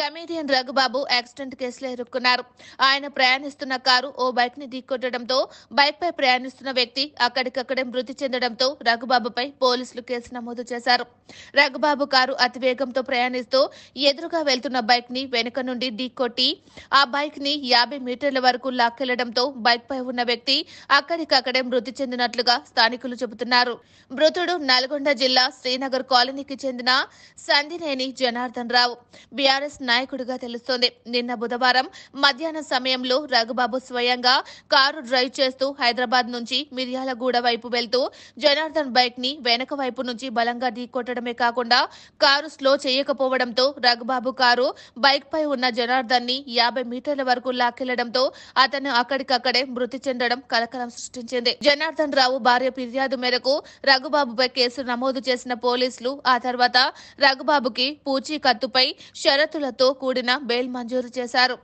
comedian Raghubabu accident కేసులో ఇరుక్కున్నారు ఆయన ప్రయాణిస్తున్న కారు ఓ బైక్ ని ఢీకొట్టడంతో బైక్ పై ప్రయాణిస్తున్న వ్యక్తి అక్కడికక్కడే మృతి చెందడంతో రఘుబాబుపై పోలీసులు కేసు నమోదు చేశారు రఘుబాబు కారు అతివేగంతో ప్రయాణిస్తూ ఎదురుగా వెళ్తున్న బైక్ ని వెనుక నుండి ఢీకొట్టి ఆ బైక్ ని యాభై మీటర్ల వరకు లాక్కెళ్లడంతో బైక్ పై ఉన్న వ్యక్తి అక్కడికక్కడే మృతి చెందినట్లుగా స్థానికులు చెబుతున్నారు మృతుడు నల్గొండ జిల్లా శ్రీనగర్ కాలనీకి చెందిన సందినేని జనార్దన్ రావు బీఆర్ఎస్ నాయకుడిగా తెలుస్తోంది నిన్న బుధవారం మధ్యాహ్నం సమయంలో రఘుబాబు స్వయంగా కారు డ్రైవ్ చేస్తూ హైదరాబాద్ నుంచి మిర్యాలగూడ వైపు వెళ్తూ జనార్దన్ బైక్ ని వెనక వైపు నుంచి బలంగా ఢీకొట్టడమే కాకుండా కారు స్లో చేయకపోవడంతో రఘుబాబు కారు బైక్ పై ఉన్న జనార్దన్ ని యాభై మీటర్ల వరకు లాక్కెళ్లడంతో అతను అక్కడికక్కడే మృతి చెందడం కలకలం సృష్టించింది జనార్దన్ రావు భార్య ఫిర్యాదు మేరకు రఘుబాబుపై కేసు నమోదు చేసిన పోలీసులు ఆ తర్వాత రఘుబాబుకి పూచీకత్తుపై షరతులతో షరతులతో కూడిన బెయిల్ మంజూరు చేశారు